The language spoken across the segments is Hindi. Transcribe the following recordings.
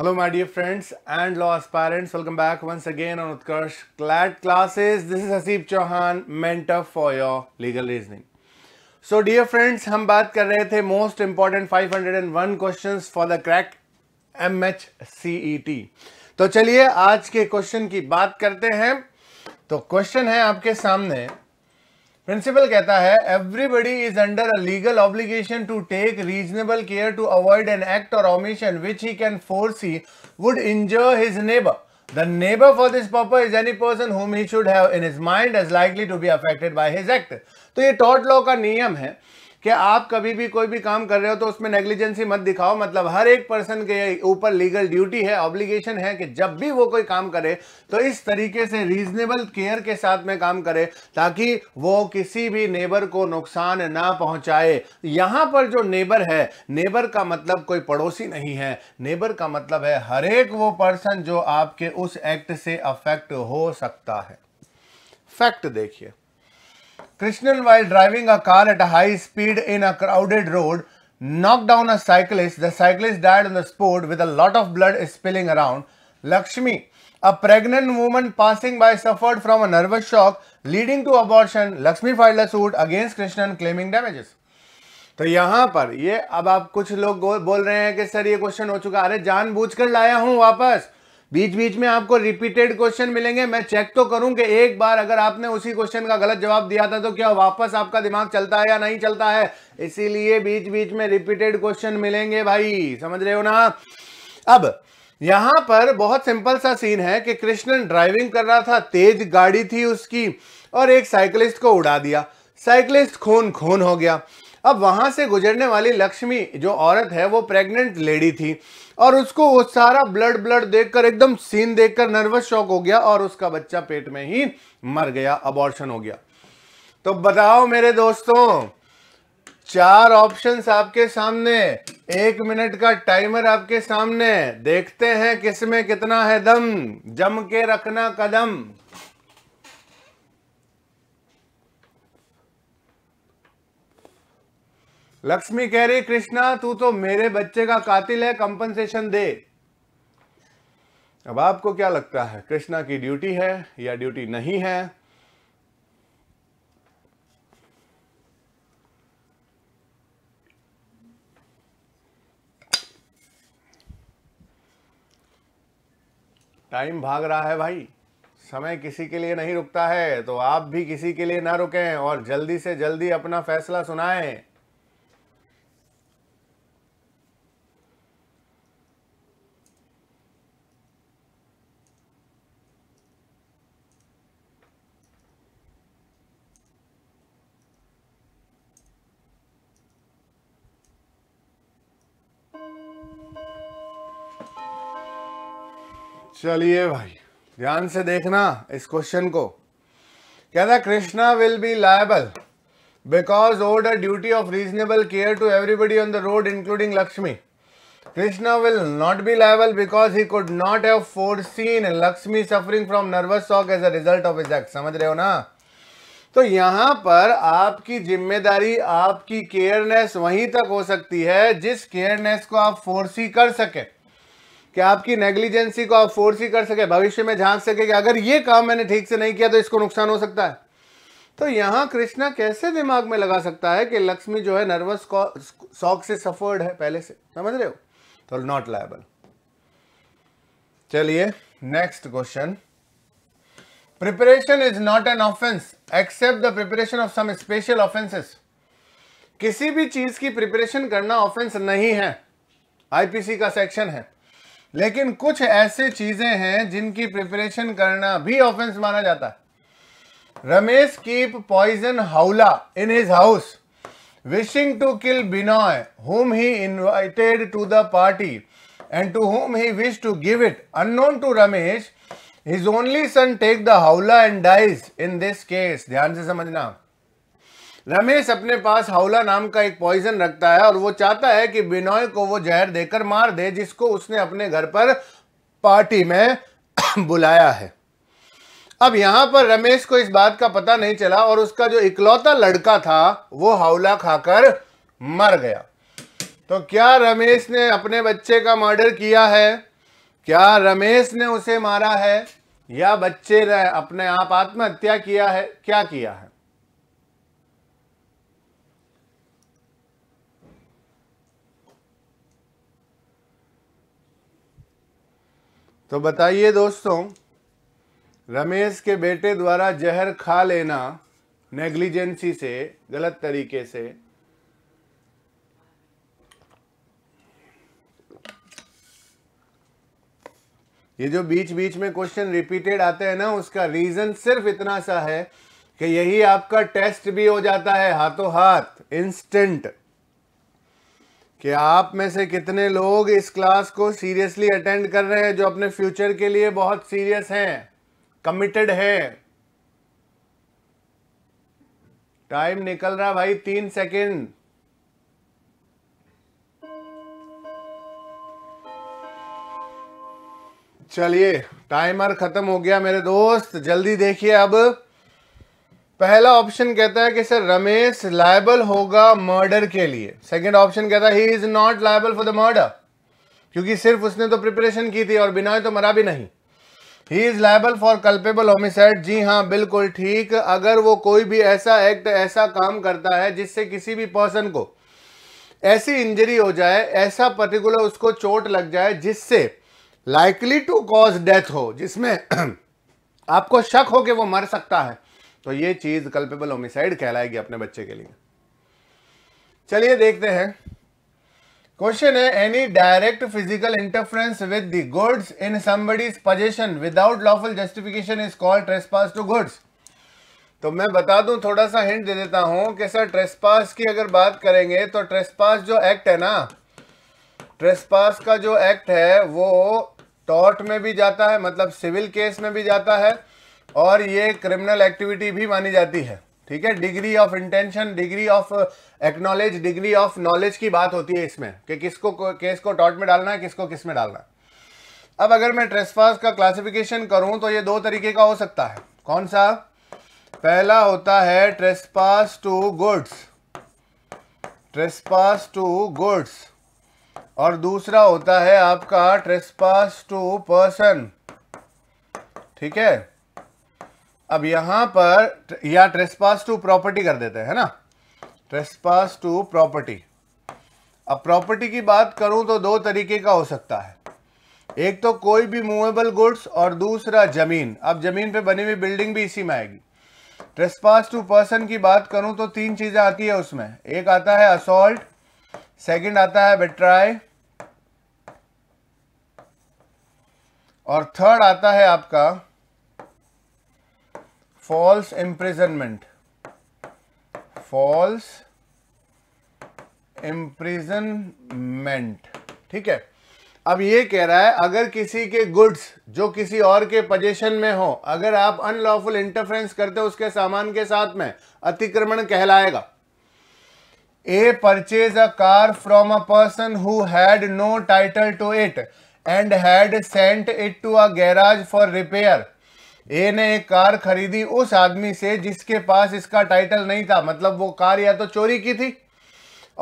Hello my dear friends and law aspirants welcome back once again on Utkarsh CLAT classes this is Haseeb Chauhan mentor for your legal reasoning so dear friends हम बात कर रहे थे most important 501 questions for the crack M H C E T तो चलिए आज के क्वेश्चन की बात करते हैं तो क्वेश्चन है आपके सामने प्रिंसिपल कहता है everybody is under a legal obligation to take reasonable care to avoid an act और omission which he can foresee he would injure his neighbour the neighbour for this purpose is any person whom he should have in his mind as likely to be affected by his act तो ये टॉट लॉ का नियम है कि आप कभी भी कोई भी काम कर रहे हो तो उसमें नेग्लिजेंसी मत दिखाओ मतलब हर एक पर्सन के ऊपर लीगल ड्यूटी है ऑब्लिगेशन है कि जब भी वो कोई काम करे तो इस तरीके से रीजनेबल केयर के साथ में काम करे ताकि वो किसी भी नेबर को नुकसान ना पहुंचाए यहां पर जो नेबर है नेबर का मतलब कोई पड़ोसी नहीं है नेबर का मतलब है हर एक वो पर्सन जो आपके उस एक्ट से अफेक्ट हो सकता है फैक्ट देखिए Krishnan, while driving a car at a high speed in a crowded road, knocked down a cyclist. The cyclist died on the spot with a lot of blood spilling around. Lakshmi, a pregnant woman passing by suffered from a nervous shock leading to abortion. Lakshmi filed a suit against Krishnan claiming damages. तो यहां पर ये अब आप कुछ लोग बोल रहे हैं कि सर ये क्वेश्चन हो चुका अरे जानबूझकर लाया हूं वापस बीच बीच में आपको रिपीटेड क्वेश्चन मिलेंगे मैं चेक तो करूं कि एक बार अगर आपने उसी क्वेश्चन का गलत जवाब दिया था तो क्या वापस आपका दिमाग चलता है या नहीं चलता है इसीलिए बीच बीच में रिपीटेड क्वेश्चन मिलेंगे भाई समझ रहे हो ना अब यहां पर बहुत सिंपल सा सीन है कि कृष्णन ड्राइविंग कर रहा था तेज गाड़ी थी उसकी और एक साइकिलिस्ट को उड़ा दिया साइकिलिस्ट खून खून हो गया अब वहां से गुजरने वाली लक्ष्मी जो औरत है वो प्रेग्नेंट लेडी थी और उसको वो सारा ब्लड ब्लड देखकर एकदम सीन देखकर नर्वस शॉक हो गया और उसका बच्चा पेट में ही मर गया अबॉर्शन हो गया तो बताओ मेरे दोस्तों चार ऑप्शंस आपके सामने एक मिनट का टाइमर आपके सामने देखते हैं किसमें कितना है दम जम के रखना कदम लक्ष्मी कह रही कृष्णा तू तो मेरे बच्चे का कातिल है कंपनसेशन दे अब आपको क्या लगता है कृष्णा की ड्यूटी है या ड्यूटी नहीं है टाइम भाग रहा है भाई समय किसी के लिए नहीं रुकता है तो आप भी किसी के लिए ना रुकें और जल्दी से जल्दी अपना फैसला सुनाएं चलिए भाई ध्यान से देखना इस क्वेश्चन को कहता Krishna will be liable because owed a duty of reasonable care to everybody on the road including Lakshmi Krishna will not be liable because he could not have foreseen Lakshmi suffering from nervous shock as a result of his act समझ रहे हो ना तो यहाँ पर आपकी जिम्मेदारी आपकी केयरनेस वहीं तक हो सकती है जिस केयरनेस को आप फोरसी कर सकें कि आपकी नेग्लिजेंसी को आप फोर्स ही कर सके भविष्य में झांक सके कि अगर ये काम मैंने ठीक से नहीं किया तो इसको नुकसान हो सकता है तो यहाँ कृष्णा कैसे दिमाग में लगा सकता है कि लक्ष्मी जो है नर्वस शॉक से सफर्ड है पहले से समझ रहे हो तो नॉट लायबल चलिए next question preparation is not an offence except the preparation of some special offences किसी भी चीज की प्रिपरेशन करना ऑफेंस नहीं है आईपीसी का सेक्शन है लेकिन कुछ ऐसे चीजें हैं जिनकी प्रिपरेशन करना भी ऑफेंस माना जाता है Ramesh keep poison halwa in his house wishing to kill Binoy whom he invited to the party and to whom he wish to give it unknown to Ramesh his only son take the halwa and dies in this case ध्यान से समझना रमेश अपने पास हाउला नाम का एक पॉइजन रखता है और वो चाहता है कि बिनोय को वो जहर देकर मार दे जिसको उसने अपने घर पर पार्टी में बुलाया है अब यहां पर रमेश को इस बात का पता नहीं चला और उसका जो इकलौता लड़का था वो हाउला खाकर मर गया तो क्या रमेश ने अपने बच्चे का मर्डर किया है क्या रमेश ने उसे मारा है या बच्चे ने अपने आप आत्महत्या किया है क्या किया है तो बताइए दोस्तों रमेश के बेटे द्वारा जहर खा लेना नेग्लिजेंसी से गलत तरीके से ये जो बीच बीच में क्वेश्चन रिपीटेड आते हैं ना उसका रीजन सिर्फ इतना सा है कि यही आपका टेस्ट भी हो जाता है हाथों हाथ इंस्टेंट कि आप में से कितने लोग इस क्लास को सीरियसली अटेंड कर रहे हैं जो अपने फ्यूचर के लिए बहुत सीरियस हैं कमिटेड है टाइम निकल रहा भाई तीन सेकेंड चलिए टाइमर खत्म हो गया मेरे दोस्त जल्दी देखिए अब पहला ऑप्शन कहता है कि सर रमेश लायबल होगा मर्डर के लिए सेकंड ऑप्शन कहता है he is not liable for the murder क्योंकि सिर्फ उसने तो प्रिपरेशन की थी और बिना तो मरा भी नहीं he is liable for culpable homicide जी हाँ बिल्कुल ठीक अगर वो कोई भी ऐसा एक्ट ऐसा काम करता है जिससे किसी भी पर्सन को ऐसी इंजरी हो जाए ऐसा पर्टिकुलर उसको चोट लग जाए जिससे लाइकली टू कॉज डेथ हो जिसमें आपको शक हो कि वो मर सकता है तो ये चीज कल्पेबल होमिसाइड कहलाएगी अपने बच्चे के लिए चलिए देखते हैं क्वेश्चन है any direct physical interference with the goods in somebody's possession without lawful justification is called trespass to goods तो मैं बता दूं थोड़ा सा हिंट दे देता हूं कि सर ट्रेसपास की अगर बात करेंगे तो ट्रेसपास जो एक्ट है ना ट्रेसपास का जो एक्ट है वो टॉर्ट में भी जाता है मतलब सिविल केस में भी जाता है और ये क्रिमिनल एक्टिविटी भी मानी जाती है ठीक है degree of intention degree of acknowledge degree of knowledge की बात होती है इसमें कि किसको केस को टॉट में डालना है किसको किस में डालना है अब अगर मैं ट्रेसफास का क्लासिफिकेशन करूं तो ये दो तरीके का हो सकता है कौन सा पहला होता है trespass to goods trespass to goods और दूसरा होता है आपका ट्रेसपास टू पर्सन ठीक है अब यहां पर या ट्रेसपास टू प्रॉपर्टी कर देते हैं ना ट्रेसपास टू प्रॉपर्टी अब प्रॉपर्टी की बात करूं तो दो तरीके का हो सकता है एक तो कोई भी मूवेबल गुड्स और दूसरा जमीन अब जमीन पे बनी हुई बिल्डिंग भी इसी में आएगी ट्रेसपास टू पर्सन की बात करूं तो तीन चीज़ें आती है उसमें एक आता है असोल्ट सेकेंड आता है बेट्राई और थर्ड आता है आपका फॉल्स imprisonment फॉल्स imprisonment ठीक है अब ये कह रहा है अगर किसी के गुड्स जो किसी और के पजेशन में हो अगर आप अनलॉफुल इंटरफेरेंस करते हो उसके सामान के साथ में अतिक्रमण कहलाएगा A purchase a car from a person who had no title to it and had sent it to a garage for repair A ने एक कार खरीदी उस आदमी से जिसके पास इसका टाइटल नहीं था मतलब वो कार या तो चोरी की थी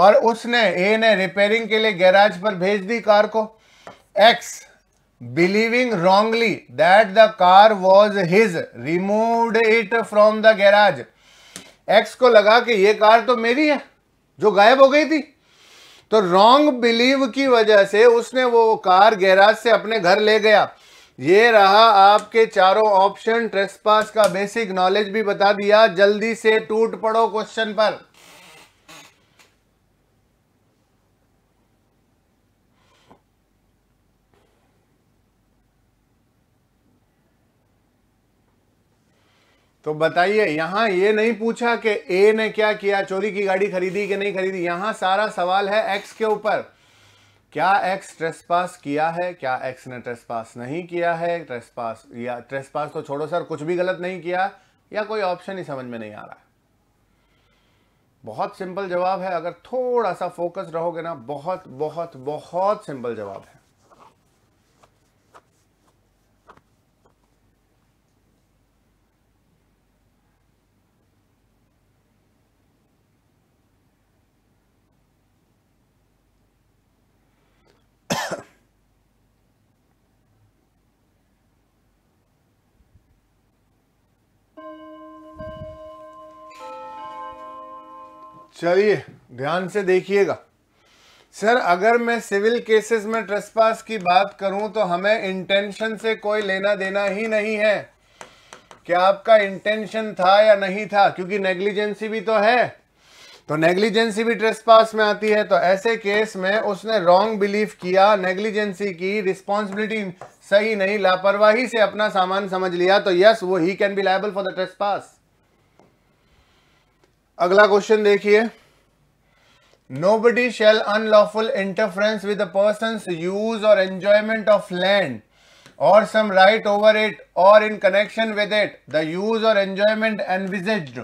और उसने ए ने रिपेयरिंग के लिए गैराज पर भेज दी कार को X believing wrongly that the car was his remove it from the garage X को लगा कि ये कार तो मेरी है जो गायब हो गई थी तो रॉन्ग बिलीव की वजह से उसने वो कार गैराज से अपने घर ले गया ये रहा आपके चारों ऑप्शन ट्रेसपास का बेसिक नॉलेज भी बता दिया जल्दी से टूट पड़ो क्वेश्चन पर तो बताइए यहां ये नहीं पूछा कि ए ने क्या किया चोरी की गाड़ी खरीदी कि नहीं खरीदी यहां सारा सवाल है एक्स के ऊपर क्या एक्स ट्रेसपास किया है क्या एक्स ने ट्रेसपास नहीं किया है ट्रेसपास या ट्रेसपास तो छोड़ो सर कुछ भी गलत नहीं किया या कोई ऑप्शन ही समझ में नहीं आ रहा बहुत सिंपल जवाब है अगर थोड़ा सा फोकस रहोगे ना बहुत बहुत बहुत सिंपल जवाब है चलिए ध्यान से देखिएगा सर अगर मैं सिविल केसेस में ट्रेसपास की बात करूं तो हमें इंटेंशन से कोई लेना देना ही नहीं है क्या आपका इंटेंशन था या नहीं था क्योंकि नेग्लिजेंसी भी तो है तो नेग्लिजेंसी भी ट्रेसपास में आती है तो ऐसे केस में उसने रॉन्ग बिलीफ किया नेग्लिजेंसी की रिस्पॉन्सिबिलिटी सही नहीं लापरवाही से अपना सामान समझ लिया तो यस वो he can be liable for the trespass अगला क्वेश्चन देखिए nobody shall unlawful interference with a person's use or enjoyment of land or some right over it or in connection with it the use or enjoyment envisaged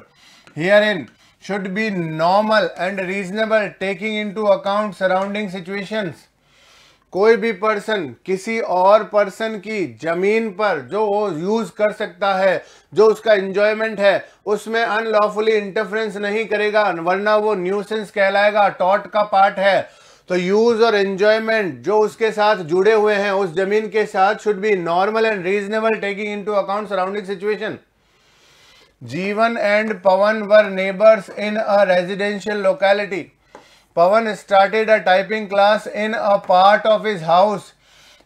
herein should be normal and reasonable taking into account surrounding situations कोई भी पर्सन किसी और पर्सन की जमीन पर जो वो यूज कर सकता है जो उसका इंजॉयमेंट है उसमें अनलॉफुली इंटरफेरेंस नहीं करेगा वरना वो न्यूसेंस कहलाएगा टॉट का पार्ट है तो यूज और एंजॉयमेंट जो उसके साथ जुड़े हुए हैं उस जमीन के साथ should be normal and reasonable taking into account surrounding situation Jeevan and Pawan were neighbours in a residential locality Pawan started a typing class in a part of his house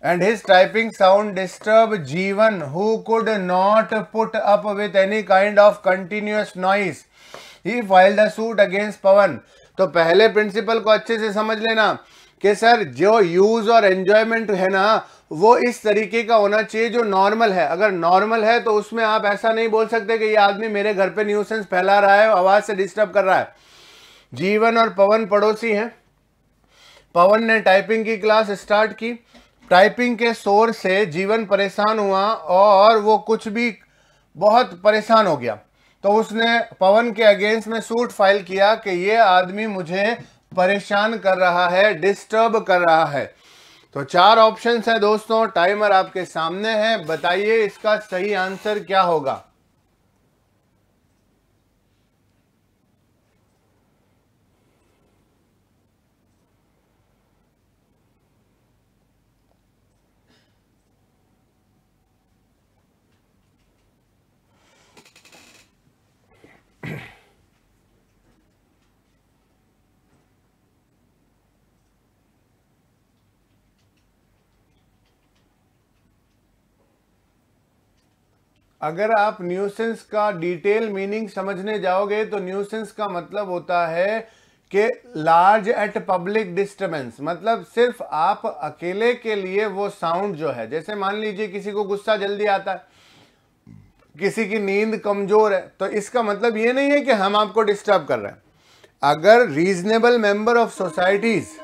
and his typing sound disturbed Jeevan who could not put up with any kind of continuous noise. He filed a suit against Pawan. तो पहले प्रिंसिपल को अच्छे से समझ लेना कि सर जो यूज़ और एन्जॉयमेंट है ना वो इस तरीके का होना चाहिए जो नॉर्मल है अगर नॉर्मल है तो उसमें आप ऐसा नहीं बोल सकते कि ये आदमी मेरे घर पे न्यूसेंस फैला रहा है आवाज़ से डिस्टर्ब कर रहा है जीवन और पवन पड़ोसी हैं पवन ने टाइपिंग की क्लास स्टार्ट की टाइपिंग के शोर से जीवन परेशान हुआ और वो कुछ भी बहुत परेशान हो गया तो उसने पवन के अगेंस्ट में सूट फाइल किया कि ये आदमी मुझे परेशान कर रहा है डिस्टर्ब कर रहा है तो चार ऑप्शंस हैं दोस्तों टाइमर आपके सामने है बताइए इसका सही आंसर क्या होगा अगर आप न्यूसेंस का डिटेल मीनिंग समझने जाओगे तो न्यूसेंस का मतलब होता है कि लार्ज एट पब्लिक डिस्टर्बेंस मतलब सिर्फ आप अकेले के लिए वो साउंड जो है जैसे मान लीजिए किसी को गुस्सा जल्दी आता है किसी की नींद कमजोर है तो इसका मतलब ये नहीं है कि हम आपको डिस्टर्ब कर रहे हैं अगर रीजनेबल मेंबर ऑफ सोसाइटीज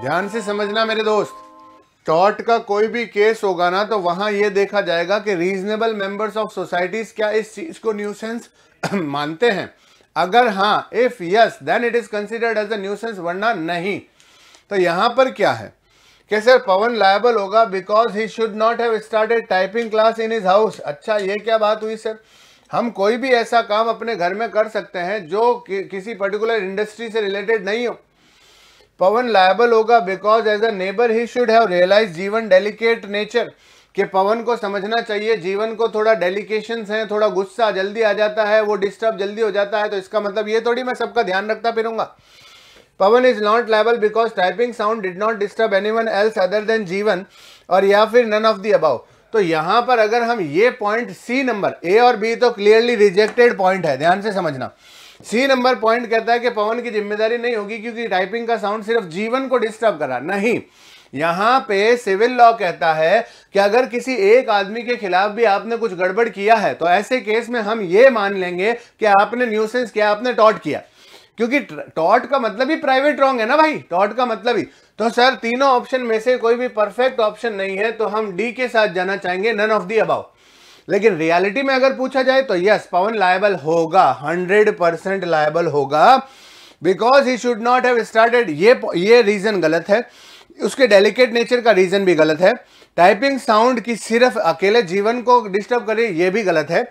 ध्यान से समझना मेरे दोस्त टॉट का कोई भी केस होगा ना तो वहां यह देखा जाएगा कि रीजनेबल मेंबर्स ऑफ सोसाइटीज क्या इस चीज को न्यूसेंस मानते हैं अगर हाँ if yes then it is considered as a nuisance वरना नहीं तो यहां पर क्या है कि सर पवन लायबल होगा because he should not have started typing class in his house अच्छा ये क्या बात हुई सर हम कोई भी ऐसा काम अपने घर में कर सकते हैं जो कि, किसी पर्टिकुलर इंडस्ट्री से रिलेटेड नहीं हो पवन लायबल होगा because as a neighbour he should have realise Jeevan delicate nature कि पवन को समझना चाहिए जीवन को थोड़ा डेलीकेशन है थोड़ा गुस्सा जल्दी आ जाता है वो डिस्टर्ब जल्दी हो जाता है तो इसका मतलब ये थोड़ी मैं सबका ध्यान रखता फिरूंगा Pawan is not liable because typing sound did not disturb any one else other than Jeevan और या फिर नन ऑफ दी अबाउ तो यहां पर अगर हम ये पॉइंट सी नंबर ए और बी तो क्लियरली रिजेक्टेड पॉइंट है ध्यान से समझना सी नंबर पॉइंट कहता है कि पवन की जिम्मेदारी नहीं होगी क्योंकि टाइपिंग का साउंड सिर्फ जीवन को डिस्टर्ब करा नहीं यहाँ पे सिविल लॉ कहता है कि अगर किसी एक आदमी के खिलाफ भी आपने कुछ गड़बड़ किया है तो ऐसे केस में हम ये मान लेंगे कि आपने न्यूसेंस किया आपने टॉट किया क्योंकि टॉट का मतलब ही प्राइवेट रॉन्ग है ना भाई टॉट का मतलब ही तो सर तीनों ऑप्शन में से कोई भी परफेक्ट ऑप्शन नहीं है तो हम डी के साथ जाना चाहेंगे नन ऑफ दी अबाउट लेकिन रियलिटी में अगर पूछा जाए तो यस पवन लायबल होगा हंड्रेड परसेंट लायबल होगा because he should not have started ये ये रीज़न गलत है उसके डेलिकेट नेचर का रीज़न भी गलत है टाइपिंग साउंड की सिर्फ अकेले जीवन को डिस्टर्ब करे ये भी गलत है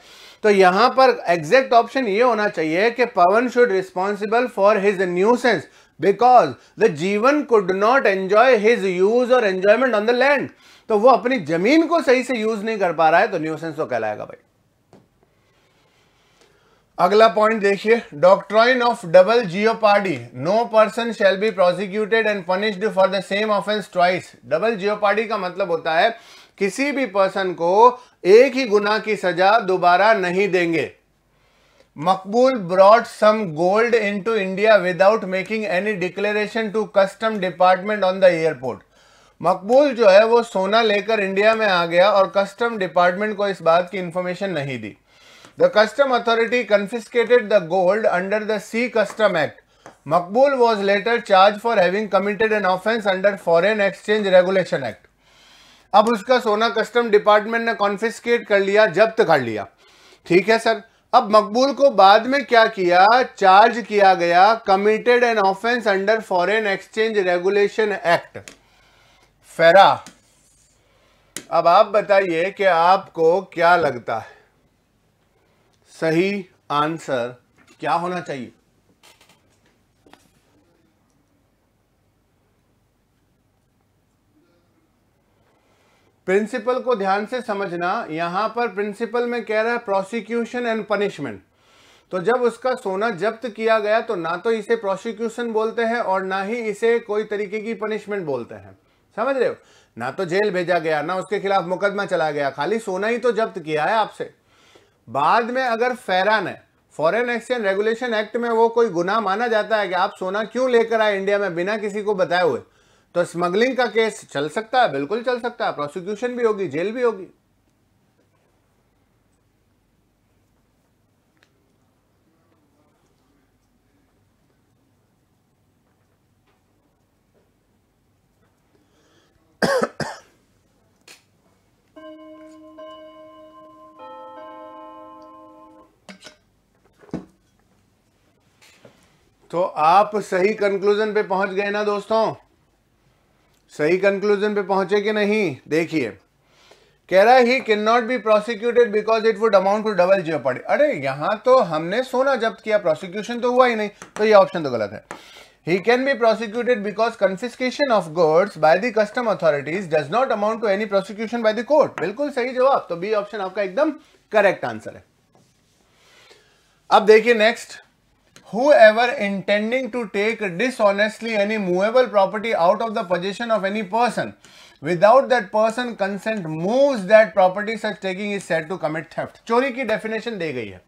तो यहां पर एग्जैक्ट ऑप्शन ये होना चाहिए कि Pawan should responsible for his nuisance because the Jeevan could not enjoy his use और एंजॉयमेंट ऑन द लैंड तो वो अपनी जमीन को सही से यूज नहीं कर पा रहा है तो न्यूसेंस तो कहलाएगा भाई अगला पॉइंट देखिए doctrine of double jeopardy no person shall be prosecuted and punished for the same offence twice double jeopardy का मतलब होता है किसी भी पर्सन को एक ही गुना की सजा दोबारा नहीं देंगे Maqbool brought some gold into India without making any declaration to custom department on the airport Maqbool जो है वो सोना लेकर इंडिया में आ गया और कस्टम डिपार्टमेंट को इस बात की इंफॉर्मेशन नहीं दी the custom authority confiscated the gold under the sea custom act Maqbool was later charged for having committed an offence under foreign exchange regulation act अब उसका सोना कस्टम डिपार्टमेंट ने कॉन्फिस्केट कर लिया जब्त कर लिया ठीक है सर अब मकबूल को बाद में क्या किया चार्ज किया गया committed an offence under foreign exchange regulation act FERA अब आप बताइए कि आपको क्या लगता है सही आंसर क्या होना चाहिए प्रिंसिपल को ध्यान से समझना यहां पर प्रिंसिपल में कह रहा है प्रोसिक्यूशन एंड पनिशमेंट तो जब उसका सोना जब्त किया गया तो ना तो इसे प्रोसिक्यूशन बोलते हैं और ना ही इसे कोई तरीके की पनिशमेंट बोलते हैं समझ रहे हो ना तो जेल भेजा गया ना उसके खिलाफ मुकदमा चला गया खाली सोना ही तो जब्त किया है आपसे बाद में अगर फेरा ने फॉरेन एक्सचेंज रेगुलेशन एक्ट में वो कोई गुना माना जाता है कि आप सोना क्यों लेकर आए इंडिया में बिना किसी को बताए हुए तो स्मगलिंग का केस चल सकता है बिल्कुल चल सकता है प्रोसिक्यूशन भी होगी जेल भी होगी तो आप सही कंक्लूजन पे पहुंच गए ना दोस्तों सही कंक्लूजन पे पहुंचे कि नहीं देखिए कह रहा है he can not be prosecuted because it would amount to double पड़े अरे यहां तो हमने सोना जब्त किया प्रोसिक्यूशन तो हुआ ही नहीं तो ये ऑप्शन तो गलत है he can be prosecuted because confiscation of goods by the custom authorities does not amount to any prosecution by the court बिल्कुल सही जवाब तो बी ऑप्शन आपका एकदम करेक्ट आंसर है अब देखिए next whoever intending to take dishonestly any movable property out of the possession of any person without that person consent moves that property such taking is said to commit theft चोरी की definition दी गई है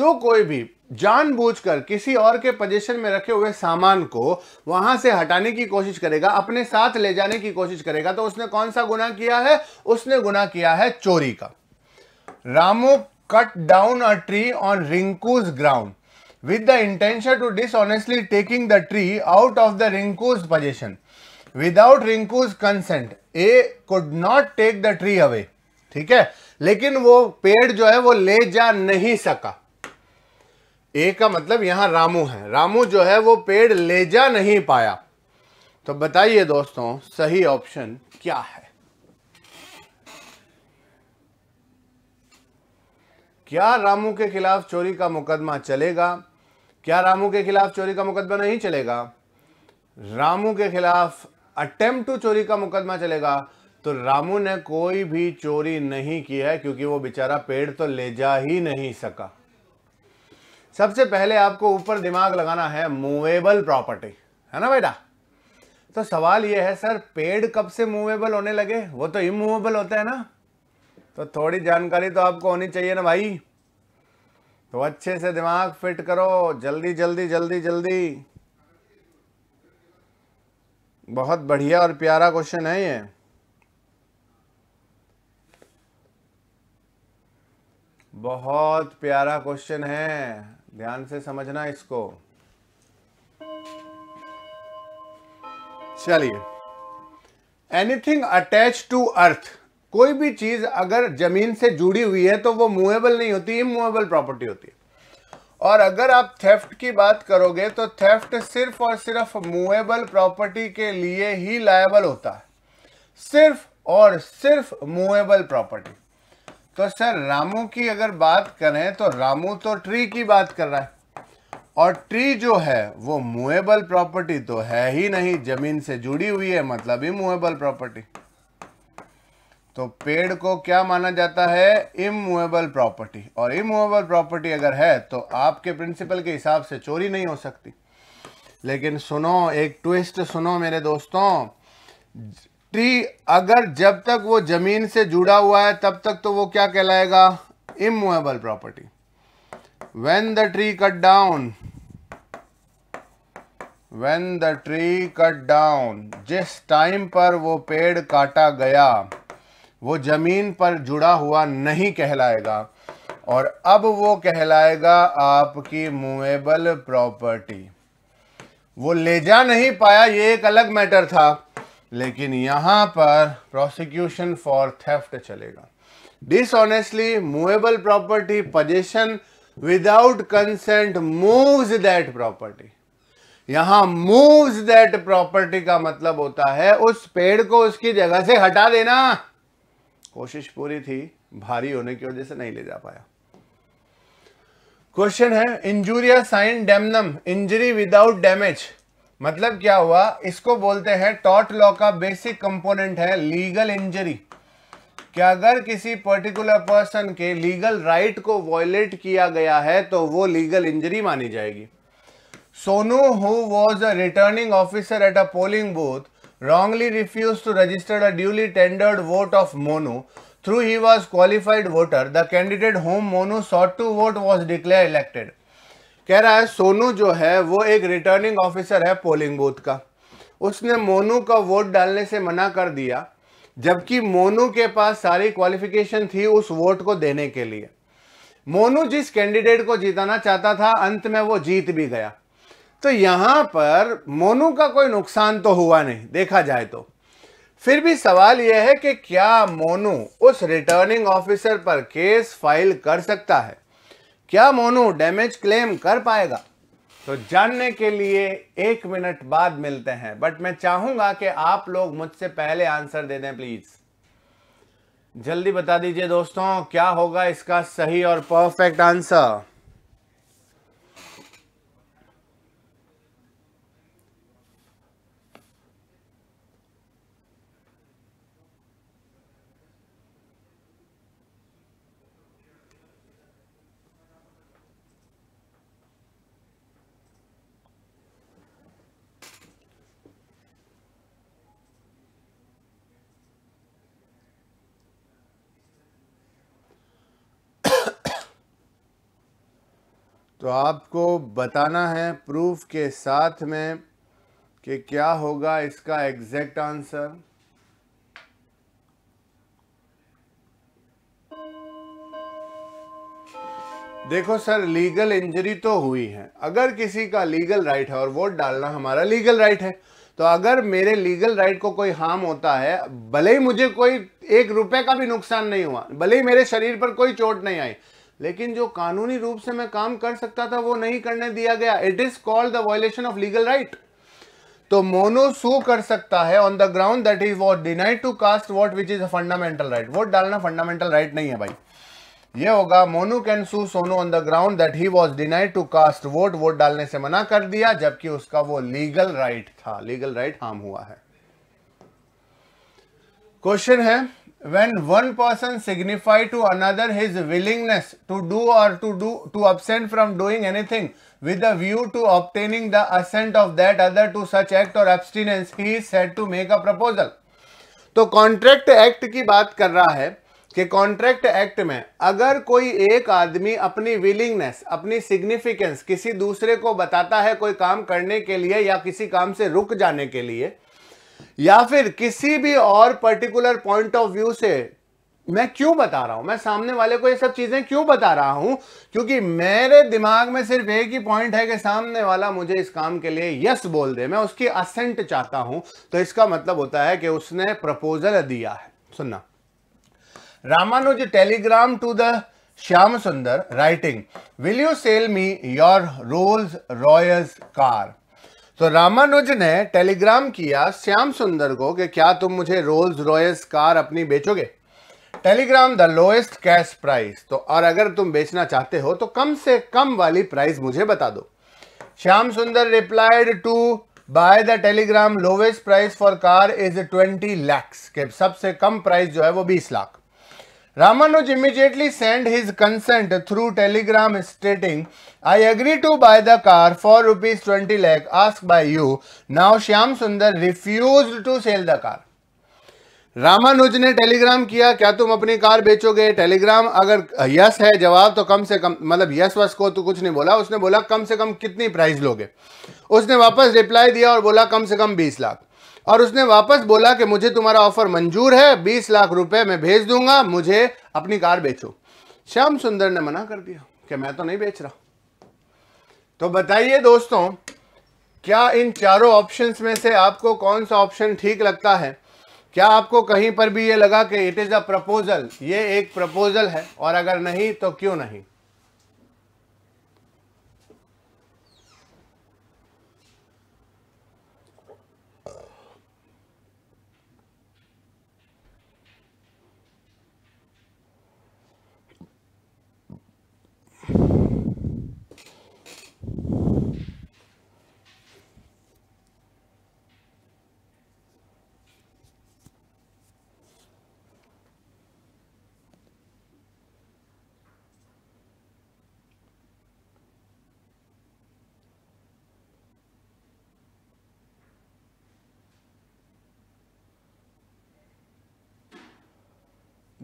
जो कोई भी जानबूझकर किसी और के पोजेशन में रखे हुए सामान को वहां से हटाने की कोशिश करेगा अपने साथ ले जाने की कोशिश करेगा तो उसने कौन सा गुना किया है उसने गुना किया है चोरी का Ramu cut down a tree on Rinku's ground with the intention to dishonestly taking the tree out of the Rinku's possession. Without Rinku's consent, A could not take the tree away. ठीक है लेकिन वो पेड़ जो है वो ले जा नहीं सका ए का मतलब यहां रामू है रामू जो है वो पेड़ ले जा नहीं पाया तो बताइए दोस्तों सही ऑप्शन क्या है क्या रामू के खिलाफ चोरी का मुकदमा चलेगा क्या रामू के खिलाफ चोरी का मुकदमा नहीं चलेगा रामू के खिलाफ अटेम्प्ट टू चोरी का मुकदमा चलेगा तो रामू ने कोई भी चोरी नहीं की है क्योंकि वो बेचारा पेड़ तो ले जा ही नहीं सका सबसे पहले आपको ऊपर दिमाग लगाना है मूवेबल प्रॉपर्टी है ना बेटा तो सवाल ये है सर पेड़ कब से मूवेबल होने लगे वो तो इमूवेबल होते हैं ना तो थोड़ी जानकारी तो आपको होनी चाहिए ना भाई तो अच्छे से दिमाग फिट करो जल्दी जल्दी जल्दी जल्दी बहुत बढ़िया और प्यारा क्वेश्चन है ये बहुत प्यारा क्वेश्चन है ध्यान से समझना इसको चलिए एनीथिंग अटैच टू अर्थ कोई भी चीज़ अगर ज़मीन से जुड़ी हुई है तो वो मूवेबल नहीं होती इमूवेबल प्रॉपर्टी होती है और अगर आप थेफ्ट की बात करोगे तो थेफ्ट सिर्फ और सिर्फ मूवेबल प्रॉपर्टी के लिए ही लायबल होता है सिर्फ और सिर्फ मूवेबल प्रॉपर्टी तो सर रामू की अगर बात करें तो रामू तो ट्री की बात कर रहा है और ट्री जो है वो मूवेबल प्रॉपर्टी तो है ही नहीं जमीन से जुड़ी हुई है मतलब ही मूवेबल प्रॉपर्टी तो पेड़ को क्या माना जाता है इमूवेबल प्रॉपर्टी और इमूवेबल प्रॉपर्टी अगर है तो आपके प्रिंसिपल के हिसाब से चोरी नहीं हो सकती लेकिन सुनो एक ट्विस्ट सुनो मेरे दोस्तों ट्री अगर जब तक वो जमीन से जुड़ा हुआ है तब तक तो वो क्या कहलाएगा immovable property when the tree cut down when the tree cut down जिस टाइम पर वो पेड़ काटा गया वो ज़मीन पर जुड़ा हुआ नहीं कहलाएगा और अब वो कहलाएगा आपकी मूवेबल प्रॉपर्टी वो ले जा नहीं पाया ये एक अलग मैटर था लेकिन यहां पर प्रोसिक्यूशन फॉर थेफ्ट चलेगा dishonestly movable property possession without consent moves that property यहां मूव्स दैट प्रॉपर्टी का मतलब होता है उस पेड़ को उसकी जगह से हटा देना कोशिश पूरी थी भारी होने की वजह से नहीं ले जा पाया क्वेश्चन है injuria sine damnum injury without damage मतलब क्या हुआ इसको बोलते हैं टॉट लॉ का बेसिक कंपोनेंट है लीगल इंजरी कि अगर किसी पर्टिकुलर पर्सन के लीगल राइट को वॉयलेट किया गया है तो वो लीगल इंजरी मानी जाएगी Sonu who was a returning officer at a polling booth wrongly refused to register a duly tendered vote of Monu. Through he was qualified voter, the candidate whom Monu sought to vote was declared elected. कह रहा है सोनू जो है वो एक रिटर्निंग ऑफिसर है पोलिंग बूथ का उसने मोनू का वोट डालने से मना कर दिया जबकि मोनू के पास सारी क्वालिफिकेशन थी उस वोट को देने के लिए मोनू जिस कैंडिडेट को जिताना चाहता था अंत में वो जीत भी गया तो यहां पर मोनू का कोई नुकसान तो हुआ नहीं देखा जाए तो फिर भी सवाल यह है कि क्या मोनू उस रिटर्निंग ऑफिसर पर केस फाइल कर सकता है क्या मोनू डैमेज क्लेम कर पाएगा तो जानने के लिए एक मिनट बाद मिलते हैं बट मैं चाहूंगा कि आप लोग मुझसे पहले आंसर दे दें प्लीज जल्दी बता दीजिए दोस्तों क्या होगा इसका सही और परफेक्ट आंसर तो आपको बताना है प्रूफ के साथ में कि क्या होगा इसका एग्जैक्ट आंसर देखो सर लीगल इंजरी तो हुई है अगर किसी का लीगल राइट है और वोट डालना हमारा लीगल राइट है तो अगर मेरे लीगल राइट को कोई हार्म होता है भले ही मुझे कोई एक रुपए का भी नुकसान नहीं हुआ भले ही मेरे शरीर पर कोई चोट नहीं आई लेकिन जो कानूनी रूप से मैं काम कर सकता था वो नहीं करने दिया गया it is called the violation of legal right तो मोनो सो कर सकता है on the ground that is what denied to cast what which is a fundamental right vote डालना फंडामेंटल राइट right नहीं है भाई ये होगा Monu can sue Sonu on the ground that he was denied to cast vote vote डालने से मना कर दिया जबकि उसका वो लीगल राइट right था लीगल राइट right हार्म हुआ है क्वेश्चन है when one person signify to another his willingness to do or to do to absent from doing anything with a view to obtaining the assent of that other to such act or abstinence he is said to make a proposal तो कॉन्ट्रैक्ट एक्ट की बात कर रहा है कि कॉन्ट्रैक्ट एक्ट में अगर कोई एक आदमी अपनी विलिंगनेस अपनी सिग्निफिकेंस किसी दूसरे को बताता है कोई काम करने के लिए या किसी काम से रुक जाने के लिए या फिर किसी भी और पर्टिकुलर पॉइंट ऑफ व्यू से मैं क्यों बता रहा हूं मैं सामने वाले को ये सब चीजें क्यों बता रहा हूं क्योंकि मेरे दिमाग में सिर्फ एक ही पॉइंट है कि सामने वाला मुझे इस काम के लिए यस बोल दे मैं उसकी असेंट चाहता हूं तो इसका मतलब होता है कि उसने प्रपोजल दिया है सुनना Ramanuj telegram to the Shyam Sundar writing will you sell me your Rolls Royce car तो रामानुज ने टेलीग्राम किया श्याम सुंदर को कि क्या तुम मुझे रोल्स रॉयस कार अपनी बेचोगे telegram the lowest cash price तो और अगर तुम बेचना चाहते हो तो कम से कम वाली प्राइस मुझे बता दो Shyam Sundar replied to by the telegram lowest price for car is twenty lakhs के सबसे कम प्राइस जो है वो बीस lakh Ramanuj immediately sent his consent through telegram stating, I agree to buy the car for rupees 20 lakh asked by you. Now Shyam Sundar refused to sell the car. Ramanuj ने टेलीग्राम किया क्या तुम अपनी कार बेचोगे टेलीग्राम अगर यस है जवाब तो कम से कम मतलब यस वस को तो कुछ नहीं बोला उसने बोला कम से कम कितनी प्राइस लोगे उसने वापस रिप्लाई दिया और बोला कम से कम बीस लाख और उसने वापस बोला कि मुझे तुम्हारा ऑफर मंजूर है बीस लाख रुपए मैं भेज दूंगा मुझे अपनी कार बेचो श्याम सुंदर ने मना कर दिया कि मैं तो नहीं बेच रहा तो बताइए दोस्तों क्या इन चारों ऑप्शंस में से आपको कौन सा ऑप्शन ठीक लगता है क्या आपको कहीं पर भी ये लगा कि इट इज़ अ प्रपोजल ये एक प्रपोजल है और अगर नहीं तो क्यों नहीं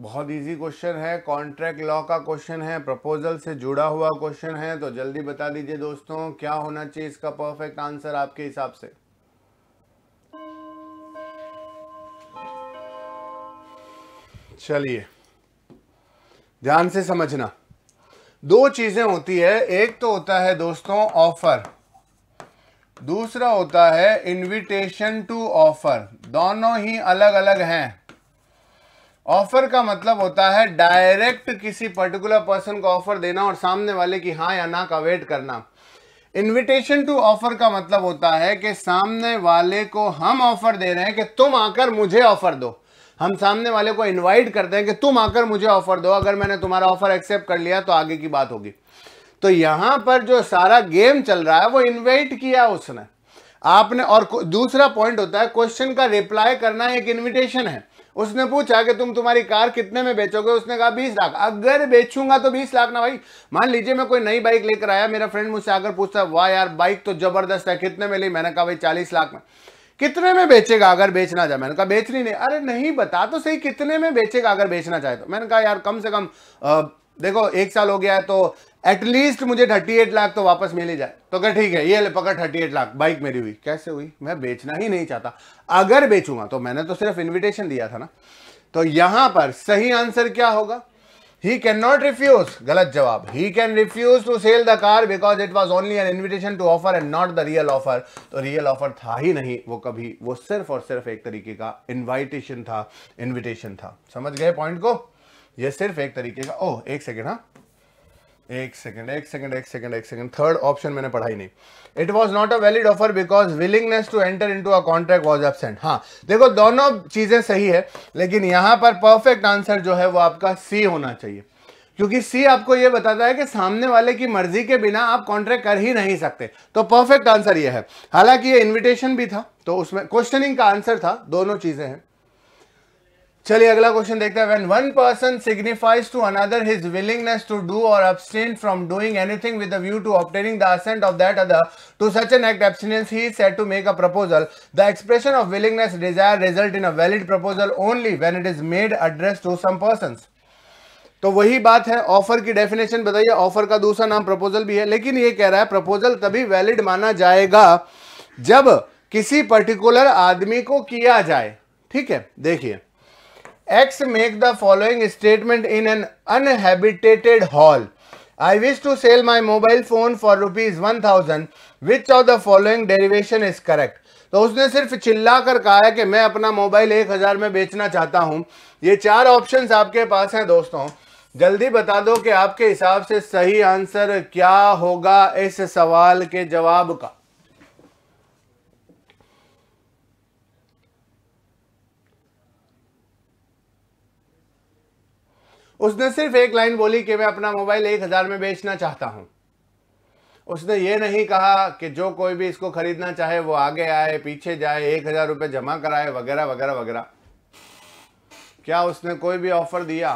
बहुत इजी क्वेश्चन है कॉन्ट्रैक्ट लॉ का क्वेश्चन है प्रपोजल से जुड़ा हुआ क्वेश्चन है तो जल्दी बता दीजिए दोस्तों क्या होना चाहिए इसका परफेक्ट आंसर आपके हिसाब से चलिए ध्यान से समझना दो चीजें होती है एक तो होता है दोस्तों ऑफर दूसरा होता है इनविटेशन टू ऑफर दोनों ही अलग अलग हैं ऑफर का मतलब होता है डायरेक्ट किसी पर्टिकुलर पर्सन को ऑफर देना और सामने वाले की हाँ या ना का वेट करना इनविटेशन टू ऑफर का मतलब होता है कि सामने वाले को हम ऑफर दे रहे हैं कि तुम आकर मुझे ऑफर दो हम सामने वाले को इनवाइट करते हैं कि तुम आकर मुझे ऑफर दो अगर मैंने तुम्हारा ऑफर एक्सेप्ट कर लिया तो आगे की बात होगी तो यहां पर जो सारा गेम चल रहा है वो इनवाइट किया उसने आपने और दूसरा पॉइंट होता है क्वेश्चन का रिप्लाई करना एक इनविटेशन है उसने पूछा कि तुम तुम्हारी कार कितने में बेचोगे उसने कहा बीस लाख अगर बेचूंगा तो बीस लाख ना भाई मान लीजिए मैं कोई नई बाइक लेकर आया मेरा फ्रेंड मुझसे आकर पूछता वाह यार बाइक तो जबरदस्त है कितने में ली मैंने कहा भाई चालीस लाख में कितने में बेचेगा अगर बेचना चाहे मैंने कहा बेचनी नहीं अरे नहीं बता तो सही कितने में बेचेगा अगर बेचना चाहे तो मैंने कहा यार कम से कम आ, देखो एक साल हो गया है तो एटलीस्ट मुझे 38 लाख तो वापस मिल ही जाए तो क्या ठीक है ये ले पकड़ 38 लाख बाइक मेरी हुई कैसे हुई मैं बेचना ही नहीं चाहता अगर बेचूंगा तो मैंने तो सिर्फ इनविटेशन दिया था ना तो यहां पर सही आंसर क्या होगा ही कैन नॉट रिफ्यूज गलत जवाब he can refuse to sell the car because it was only an invitation to offer and not the real offer तो रियल ऑफर था ही नहीं वो कभी वो सिर्फ और सिर्फ एक तरीके का इन्वाइटेशन था इन्विटेशन था समझ गए पॉइंट को ये सिर्फ एक तरीके का ओह एक सेकेंड हाँ एक सेकंड एक सेकंड एक सेकंड एक सेकंड थर्ड ऑप्शन मैंने पढ़ाई नहीं it was not a valid offer because willingness to enter into a contract was absent हाँ देखो दोनों चीज़ें सही है लेकिन यहाँ पर परफेक्ट आंसर जो है वो आपका सी होना चाहिए क्योंकि सी आपको ये बताता है कि सामने वाले की मर्जी के बिना आप कॉन्ट्रैक्ट कर ही नहीं सकते तो परफेक्ट आंसर ये है हालांकि ये इन्विटेशन भी था तो उसमें क्वेश्चनिंग का आंसर था दोनों चीज़ें हैं चलिए अगला क्वेश्चन देखते हैं when one person signifies to another his willingness to do or abstain from doing anything with a view to obtaining the assent of that other to such an act abstinence he said to make a proposal the expression of willingness desire result in a valid proposal only when it is made address to some person तो वही बात है ऑफर की डेफिनेशन बताइए ऑफर का दूसरा नाम प्रपोजल भी है लेकिन ये कह रहा है प्रपोजल तभी वैलिड माना जाएगा जब किसी पर्टिकुलर आदमी को किया जाए ठीक है देखिए X make the following statement in an uninhabited hall. I wish to sell my mobile phone for rupees 1000. Which of the following derivation is correct? तो उसने सिर्फ चिल्ला कर कहा है कि मैं अपना मोबाइल एक हज़ार में बेचना चाहता हूं ये चार ऑप्शंस आपके पास हैं दोस्तों जल्दी बता दो कि आपके हिसाब से सही आंसर क्या होगा इस सवाल के जवाब का उसने सिर्फ एक लाइन बोली कि मैं अपना मोबाइल एक हज़ार में बेचना चाहता हूं उसने ये नहीं कहा कि जो कोई भी इसको ख़रीदना चाहे वो आगे आए पीछे जाए एक हज़ार रुपये जमा कराए वगैरह वगैरह वगैरह क्या उसने कोई भी ऑफ़र दिया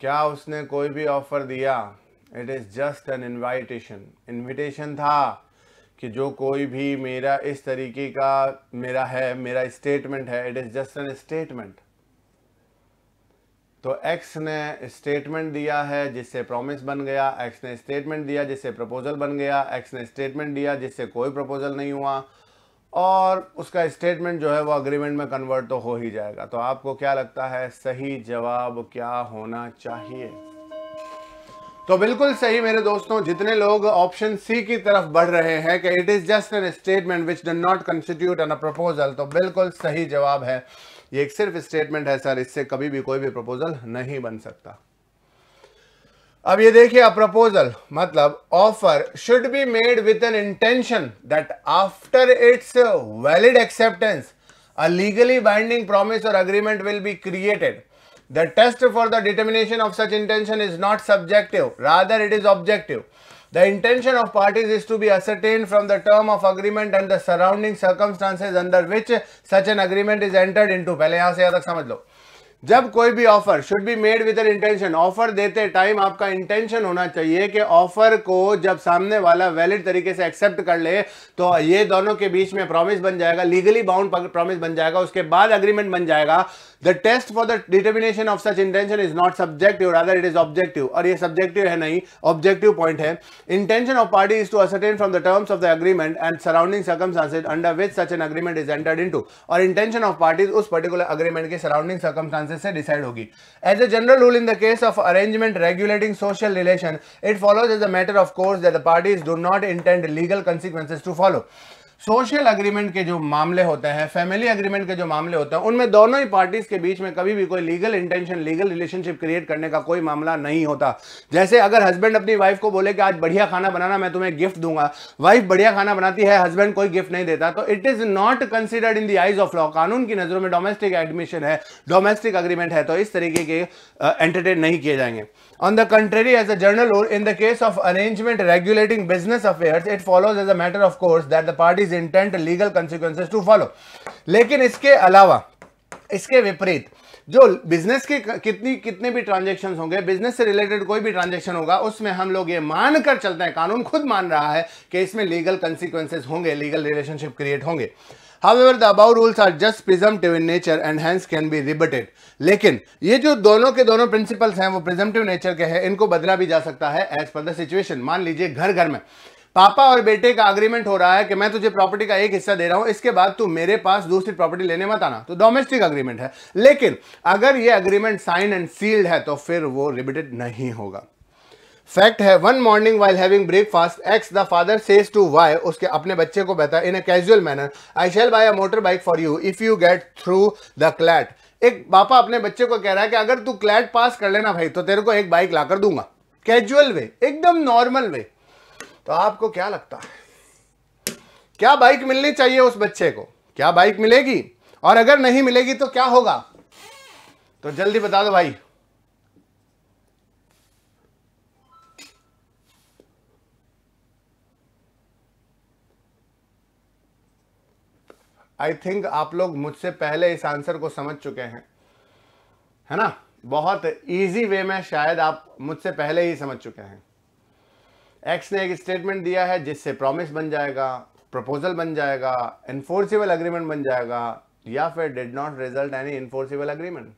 क्या उसने कोई भी ऑफ़र दिया it is just an invitation invitation था कि जो कोई भी मेरा इस तरीके का मेरा है मेरा स्टेटमेंट है it is just an statement तो एक्स ने स्टेटमेंट दिया है जिससे प्रॉमिस बन गया एक्स ने स्टेटमेंट दिया जिससे प्रपोजल बन गया एक्स ने स्टेटमेंट दिया जिससे कोई प्रपोजल नहीं हुआ और उसका स्टेटमेंट जो है वो अग्रीमेंट में कन्वर्ट तो हो ही जाएगा तो आपको क्या लगता है सही जवाब क्या होना चाहिए तो बिल्कुल सही मेरे दोस्तों जितने लोग ऑप्शन सी की तरफ बढ़ रहे हैं कि it is just an statement which done not constitute an a proposal तो बिल्कुल सही जवाब है ये एक सिर्फ स्टेटमेंट है सर इससे कभी भी कोई भी प्रपोजल नहीं बन सकता अब ये देखिए आप प्रपोजल मतलब offer should be made with an intention that after its valid acceptance a legally binding promise or agreement will be created the test for the determination of such intention is not subjective rather it is objective The intention of parties is to be ascertained from the term of agreement and the surrounding circumstances under which such an agreement is entered into. पहले यहां से यहां तक समझ लो जब कोई भी offer should be made with an intention offer देते टाइम आपका इंटेंशन होना चाहिए कि ऑफर को जब सामने वाला वैलिड तरीके से एक्सेप्ट कर ले तो ये दोनों के बीच में प्रॉमिस बन जाएगा लीगली बाउंड प्रॉमिस बन जाएगा उसके बाद अग्रीमेंट बन जाएगा The test for the determination of such intention is not subjective, rather it is objective. Or, ये subjective है नहीं, objective point है. Intention of party is to ascertain from the terms of the agreement and surrounding circumstances under which such an agreement is entered into. Or, intention of parties us particular agreement के surrounding circumstances से decide As a general rule in the case of arrangement regulating social relation, it follows as a matter of course that the parties do not intend legal consequences to follow. Social agreement के जो मामले होते हैं फैमिली एग्रीमेंट के जो मामले होते हैं उनमें दोनों ही पार्टीज के बीच में कभी भी कोई legal intention legal relationship create करने का कोई मामला नहीं होता जैसे अगर हस्बैंड अपनी वाइफ को बोले कि आज बढ़िया खाना बनाना मैं तुम्हें गिफ्ट दूंगा वाइफ बढ़िया खाना बनाती है हस्बैंड कोई गिफ्ट नहीं देता तो it is not considered in the eyes of law कानून की नजरों में डोमेस्टिक एडमिशन है डोमेस्टिक अग्रीमेंट है तो इस तरीके के एंटरटेन नहीं किए जाएंगे On the contrary, as a general rule, in the case of arrangement regulating business affairs, it follows as a matter of course that the parties intend legal consequences to follow. लेकिन इसके अलावा इसके विपरीत जो बिजनेस के कितनी कितने भी ट्रांजेक्शन होंगे बिजनेस से रिलेटेड कोई भी ट्रांजेक्शन होगा उसमें हम लोग ये मान कर चलते हैं कानून खुद मान रहा है कि इसमें लीगल कंसिक्वेंसेज होंगे लीगल रिलेशनशिप क्रिएट होंगे However, the above rules are just presumptive in nature and hence can be rebutted. लेकिन ये जो दोनों के दोनों principles हैं वो presumptive nature के हैं इनको बदला भी जा सकता है as per the situation. मान लीजिए घर घर में पापा और बेटे का अग्रीमेंट हो रहा है कि मैं तुझे प्रॉपर्टी का एक हिस्सा दे रहा हूं इसके बाद तू मेरे पास दूसरी प्रॉपर्टी लेने मत आना तो डोमेस्टिक अग्रीमेंट है लेकिन अगर ये अग्रीमेंट साइन एंड सील्ड है तो फिर वो रिबिटेड नहीं होगा फैक्ट है one morning while having breakfast X the father says to Y उसके अपने बच्चे को कहता in a casual manner I shall buy a motorbike for you if you get through the CLAT एक पापा अपने बच्चे को कह रहा है कि अगर तू क्लैट पास कर लेना भाई तो तेरे को एक बाइक ला कर दूंगा कैजुअल वे एकदम नॉर्मल वे तो आपको क्या लगता है क्या बाइक मिलनी चाहिए उस बच्चे को क्या बाइक मिलेगी और अगर नहीं मिलेगी तो क्या होगा तो जल्दी बता दो भाई आई थिंक आप लोग मुझसे पहले इस आंसर को समझ चुके हैं है ना बहुत इजी वे में शायद आप मुझसे पहले ही समझ चुके हैं एक्स ने एक स्टेटमेंट दिया है जिससे प्रॉमिस बन जाएगा प्रपोजल बन जाएगा इन्फोर्सिबल अग्रीमेंट बन जाएगा या फिर did not result any enforceable agreement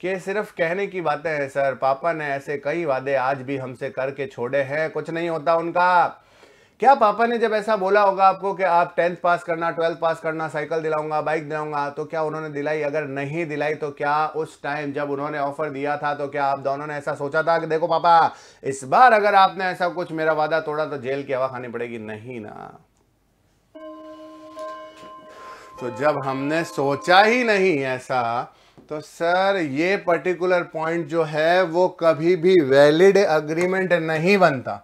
के सिर्फ कहने की बातें हैं सर पापा ने ऐसे कई वादे आज भी हमसे करके छोड़े हैं कुछ नहीं होता उनका क्या पापा ने जब ऐसा बोला होगा आपको कि आप टेंथ पास करना ट्वेल्थ पास करना साइकिल दिलाऊंगा बाइक दिलाऊंगा तो क्या उन्होंने दिलाई अगर नहीं दिलाई तो क्या उस टाइम जब उन्होंने ऑफर दिया था तो क्या आप दोनों ने ऐसा सोचा था कि देखो पापा इस बार अगर आपने ऐसा कुछ मेरा वादा तोड़ा तो जेल की हवा खानी पड़ेगी नहीं ना तो जब हमने सोचा ही नहीं ऐसा तो सर ये पर्टिकुलर पॉइंट जो है वो कभी भी वैलिड अग्रीमेंट नहीं बनता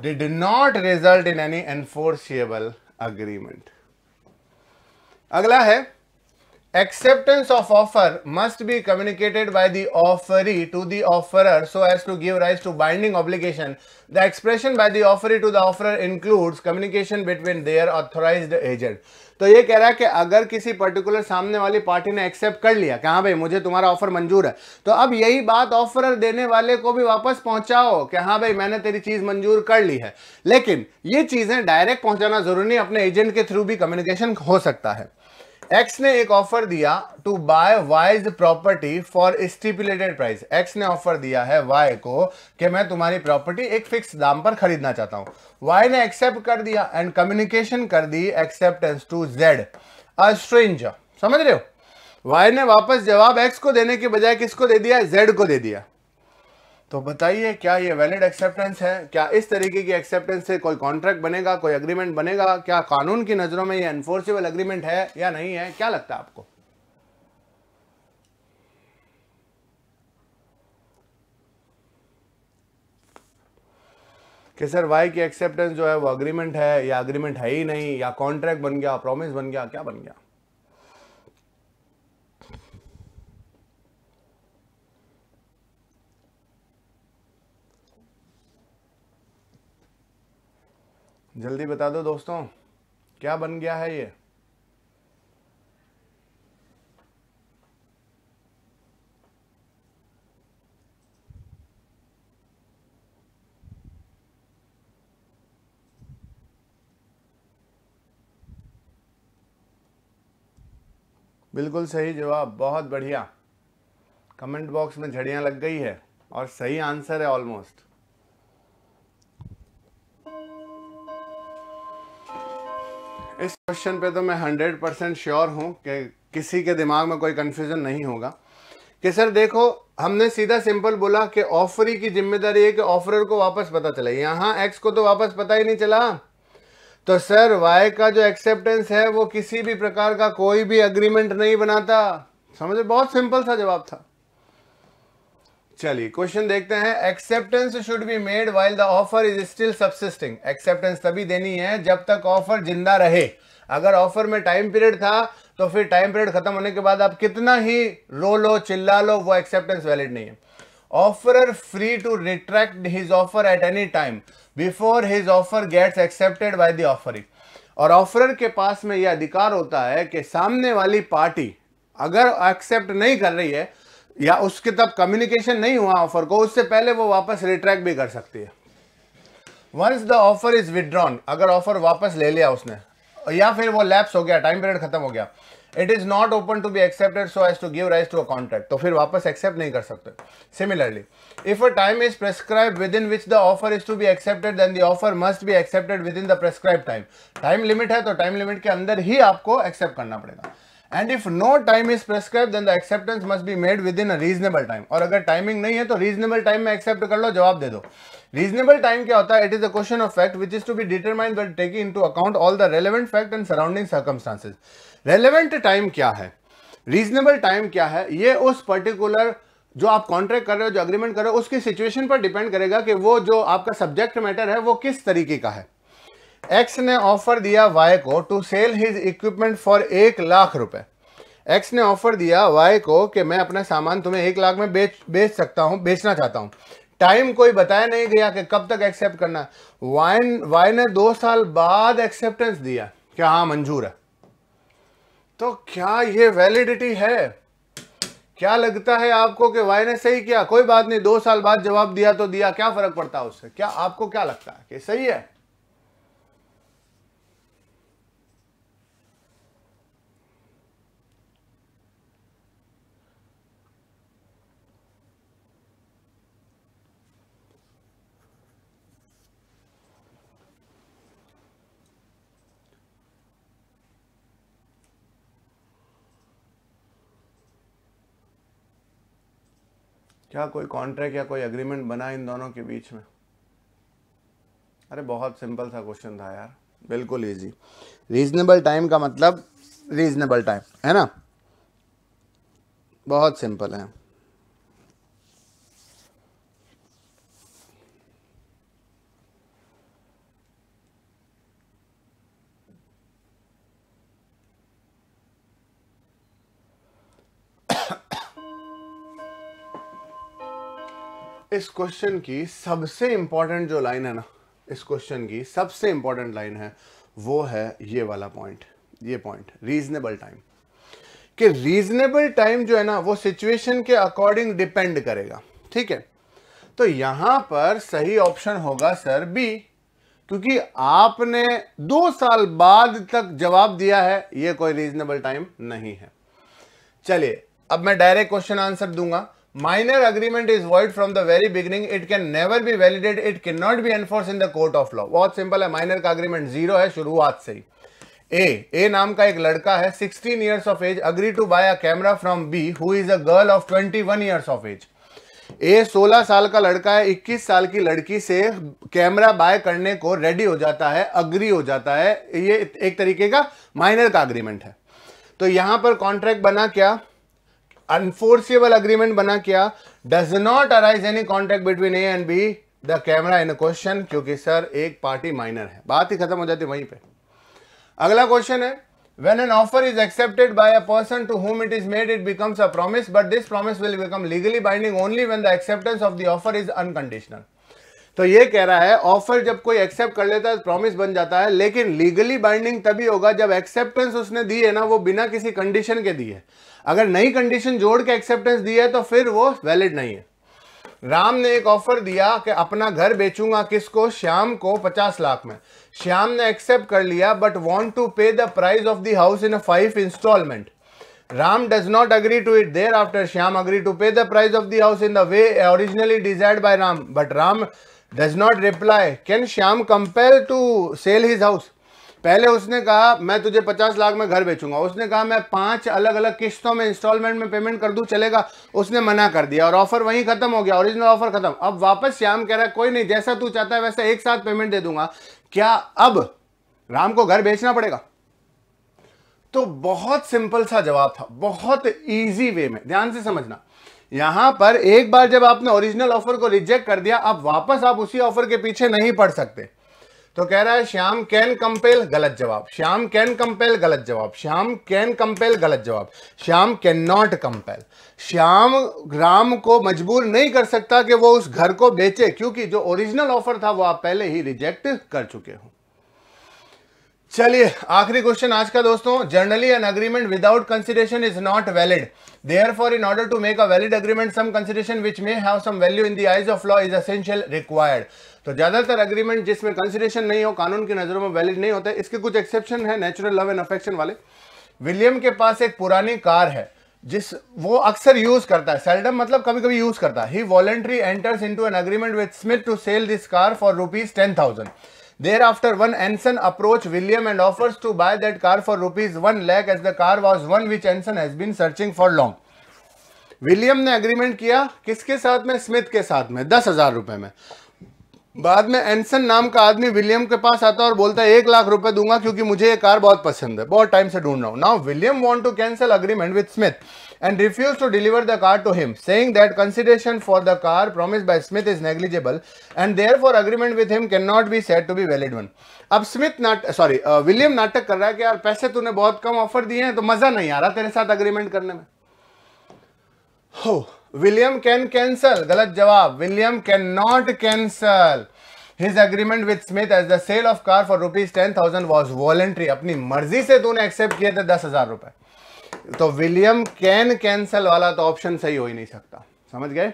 They did not result in any enforceable agreement. Agla hai. acceptance of offer must be communicated by the offeree to the offerer so as to give rise to binding obligation the expression by the offeree to the offerer includes communication between their authorized agent तो ये कह रहा है कि अगर किसी पर्टिकुलर सामने वाली पार्टी ने एक्सेप्ट कर लिया कि हाँ भाई मुझे तुम्हारा ऑफर मंजूर है तो अब यही बात ऑफर देने वाले को भी वापस पहुंचाओ कि हाँ भाई मैंने तेरी चीज मंजूर कर ली है लेकिन ये चीजें डायरेक्ट पहुंचाना जरूरी नहीं अपने एजेंट के थ्रू भी कम्युनिकेशन हो सकता है एक्स ने एक ऑफर दिया to buy Y's property for stipulated price X ने ऑफर दिया है वाई को कि मैं तुम्हारी प्रॉपर्टी एक फिक्स दाम पर खरीदना चाहता हूं वाई ने एक्सेप्ट कर दिया एंड कम्युनिकेशन कर दी acceptance to Z a stranger समझ रहे हो वाई ने वापस जवाब एक्स को देने के बजाय किसको दे दिया जेड को दे दिया तो बताइए क्या ये वैलिड एक्सेप्टेंस है क्या इस तरीके की एक्सेप्टेंस से कोई कॉन्ट्रैक्ट बनेगा कोई अग्रीमेंट बनेगा क्या कानून की नज़रों में ये एनफोर्सेबल अग्रीमेंट है या नहीं है क्या लगता है आपको कि सर वाई की एक्सेप्टेंस जो है वो अग्रीमेंट है या अग्रीमेंट है ही नहीं या कॉन्ट्रैक्ट बन गया प्रॉमिस बन गया क्या बन गया जल्दी बता दो दोस्तों क्या बन गया है ये बिल्कुल सही जवाब बहुत बढ़िया कमेंट बॉक्स में झड़ियाँ लग गई है और सही आंसर है ऑलमोस्ट इस क्वेश्चन पे तो मैं हंड्रेड परसेंट श्योर हूँ कि किसी के दिमाग में कोई कन्फ्यूज़न नहीं होगा कि सर देखो हमने सीधा सिंपल बोला कि ऑफरी की जिम्मेदारी है कि ऑफरर को वापस पता चले यहाँ एक्स को तो वापस पता ही नहीं चला तो सर वाई का जो एक्सेप्टेंस है वो किसी भी प्रकार का कोई भी अग्रीमेंट नहीं बनाता समझे बहुत सिंपल सा जवाब था चलिए क्वेश्चन देखते हैं acceptance should be made while the offer is still subsisting acceptance तभी देनी है जब तक ऑफर जिंदा रहे अगर ऑफर में टाइम पीरियड था तो फिर टाइम पीरियड खत्म होने के बाद आप कितना ही रो लो चिल्ला लो वो एक्सेप्टेंस वैलिड नहीं है offerer free to retract his offer at any time before his offer gets accepted by the offering और ऑफरर के पास में यह अधिकार होता है कि सामने वाली पार्टी अगर एक्सेप्ट नहीं कर रही है या उसके तब कम्युनिकेशन नहीं हुआ ऑफर को उससे पहले वो वापस रिट्रैक्ट भी कर सकती है once the offer is withdrawn अगर ऑफर वापस ले लिया उसने या फिर वो लैप्स हो गया टाइम पीरियड खत्म हो गया it is not open to be accepted so as to give rise to a contract तो फिर वापस एक्सेप्ट नहीं कर सकते similarly if a time is prescribe within which the offer is to be accepted then the offer must be accepted within the prescribe time time limit है तो टाइम लिमिट के अंदर ही आपको एक्सेप्ट करना पड़ेगा and if no time is prescribe then the acceptance must be made within a reasonable time और अगर टाइमिंग नहीं है तो रीजनेबल टाइम में एक्सेप्ट कर लो जवाब दे दो रीजनेबल टाइम क्या होता है it is a question of fact which is to be determined but taking to account all the relevant fact and surrounding circumstances relevant time क्या है रीजनेबल टाइम क्या है ये उस पर्टिकुलर जो आप कॉन्ट्रैक्ट कर रहे हो जो अग्रीमेंट कर रहे हो उसकी सिचुएशन पर डिपेंड करेगा कि वो जो आपका सब्जेक्ट मैटर है वो किस तरीके का है एक्स ने ऑफर दिया वाई को to sell his equipment for एक लाख रुपए एक्स ने ऑफर दिया वाई को कि मैं अपना सामान तुम्हें एक लाख में बेच बेच सकता हूँ बेचना चाहता हूँ टाइम कोई बताया नहीं गया कि कब तक एक्सेप्ट करना वाई वाई ने दो साल बाद एक्सेप्टेंस दिया कि हाँ मंजूर है तो क्या ये वैलिडिटी है क्या लगता है आपको कि वाई ने सही किया कोई बात नहीं दो साल बाद जवाब दिया तो दिया क्या फर्क पड़ता है उससे क्या आपको क्या लगता है कि सही है क्या कोई कॉन्ट्रैक्ट या कोई अग्रीमेंट बना इन दोनों के बीच में अरे बहुत सिंपल सा क्वेश्चन था यार बिल्कुल इजी रीजनेबल टाइम का मतलब रीजनेबल टाइम है ना बहुत सिंपल है इस क्वेश्चन की सबसे इंपॉर्टेंट जो लाइन है ना इस क्वेश्चन की सबसे इंपॉर्टेंट लाइन है वो है ये वाला पॉइंट ये पॉइंट रीजनेबल टाइम कि रीजनेबल टाइम जो है ना वो सिचुएशन के अकॉर्डिंग डिपेंड करेगा ठीक है तो यहां पर सही ऑप्शन होगा सर बी क्योंकि आपने दो साल बाद तक जवाब दिया है ये कोई रीजनेबल टाइम नहीं है चलिए अब मैं डायरेक्ट क्वेश्चन आंसर दूंगा minor agreement is void from the very beginning it can never be validated it cannot be enforced in the court of law बहुत सिंपल है minor का agreement जीरो है शुरुआत से ही ए ए नाम का एक लड़का है 16 years of age agree to buy a camera from B who is a girl of 21 years of age ए 16 साल का लड़का है 21 साल की लड़की से कैमरा बाय करने को रेडी हो जाता है अग्री हो जाता है ये एक तरीके का माइनर का एग्रीमेंट है तो यहां पर कॉन्ट्रैक्ट बना क्या अनफोर्सेबल अग्रीमेंट बना क्या does not arise any contract between A and B the camera in question क्योंकि सर एक पार्टी माइनर है बात ही खत्म हो जाती वहीं पे अगला क्वेश्चन है when an offer is accepted by a person to whom it is made it becomes a promise but this promise will become legally binding only when the acceptance of the offer is unconditional तो ये कह रहा है ऑफर जब कोई एक्सेप्ट कर लेता है प्रॉमिस तो बन जाता है लेकिन लीगली बाइंडिंग तभी होगा जब एक्सेप्टेंस उसने दी है ना वो बिना किसी कंडीशन के दी है अगर नई कंडीशन जोड़ के एक्सेप्टेंस दी है तो फिर वो वैलिड नहीं है राम ने एक ऑफर दिया कि अपना घर बेचूंगा किसको श्याम को पचास लाख में श्याम ने एक्सेप्ट कर लिया but want to pay the price of the house in five installment Ram does not agree to it thereafter Shyam agree to pay the price of the house in the way originally desired by Ram but Ram does not reply can Shyam compel to sell his house पहले उसने कहा मैं तुझे पचास लाख में घर बेचूंगा उसने कहा मैं पांच अलग अलग किस्तों में इंस्टॉलमेंट में पेमेंट कर दूं चलेगा उसने मना कर दिया और ऑफर वहीं खत्म हो गया ओरिजिनल ऑफर खत्म अब वापस श्याम कह रहा है कोई नहीं जैसा तू चाहता है वैसा एक साथ पेमेंट दे दूंगा क्या अब राम को घर बेचना पड़ेगा तो बहुत सिंपल सा जवाब था बहुत ईजी वे में ध्यान से समझना यहां पर एक बार जब आपने ओरिजिनल ऑफर को रिजेक्ट कर दिया अब वापस आप उसी ऑफर के पीछे नहीं पड़ सकते तो कह रहा है श्याम कैन कंपेल गलत जवाब श्याम कैन कंपेल गलत जवाब श्याम कैन कंपेल गलत जवाब Shyam can not compel Shyam Ram को मजबूर नहीं कर सकता कि वो उस घर को बेचे क्योंकि जो ओरिजिनल ऑफर था वो आप पहले ही रिजेक्ट कर चुके हो चलिए आखिरी क्वेश्चन आज का दोस्तों generally an agreement without consideration is not valid Therefore, in order to make a valid agreement, some consideration which may have some value in the eyes of law is essential required. तो ज्यादातर अग्रीमेंट जिसमें कंसिडरेशन नहीं हो कानून की नजरों में वैलिड नहीं होते इसके कुछ एक्सेप्शन है नेचुरल लव एंड अफेक्शन वाले विलियम के पास एक पुरानी कार है जिस वो अक्सर यूज करता है सेल्डम मतलब कभी कभी यूज करता है ही voluntary enters into an agreement with Smith to sell this car for rupees ten thousand after one Anson approach William and offers to buy that car for rupees one lakh as the car was one which Anson has been searching for long William ने अग्रीमेंट किया किसके साथ में स्मिथ के साथ में दस हजार रुपए में बाद में एनसन नाम का आदमी विलियम के पास आता है और बोलता है एक लाख रुपए दूंगा क्योंकि मुझे ये कार बहुत पसंद है बहुत टाइम से ढूंढ रहा हूं now William want to cancel agreement with Smith and refused to deliver the car to him, saying that consideration for the car promised by Smith is negligible and therefore agreement with him cannot be said to be valid one. अब स्मिथ नाट सॉरी विलियम नाटक कर रहा है कि यार पैसे तूने बहुत कम ऑफर दिए हैं तो मजा नहीं आ रहा तेरे साथ अग्रीमेंट करने में हो विलियम कैन कैंसल गलत जवाब William can not cancel his agreement with Smith as the sale of car for rupees ten thousand was voluntary अपनी मर्जी से तूने एक्सेप्ट किए थे दस हजार रुपए तो विलियम कैन कैंसल वाला तो ऑप्शन सही हो ही नहीं सकता समझ गए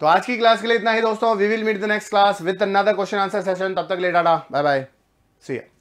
तो आज की क्लास के लिए इतना ही दोस्तों we will meet the next class with another question answer session तब तक ले डाटा बाय बाय सी या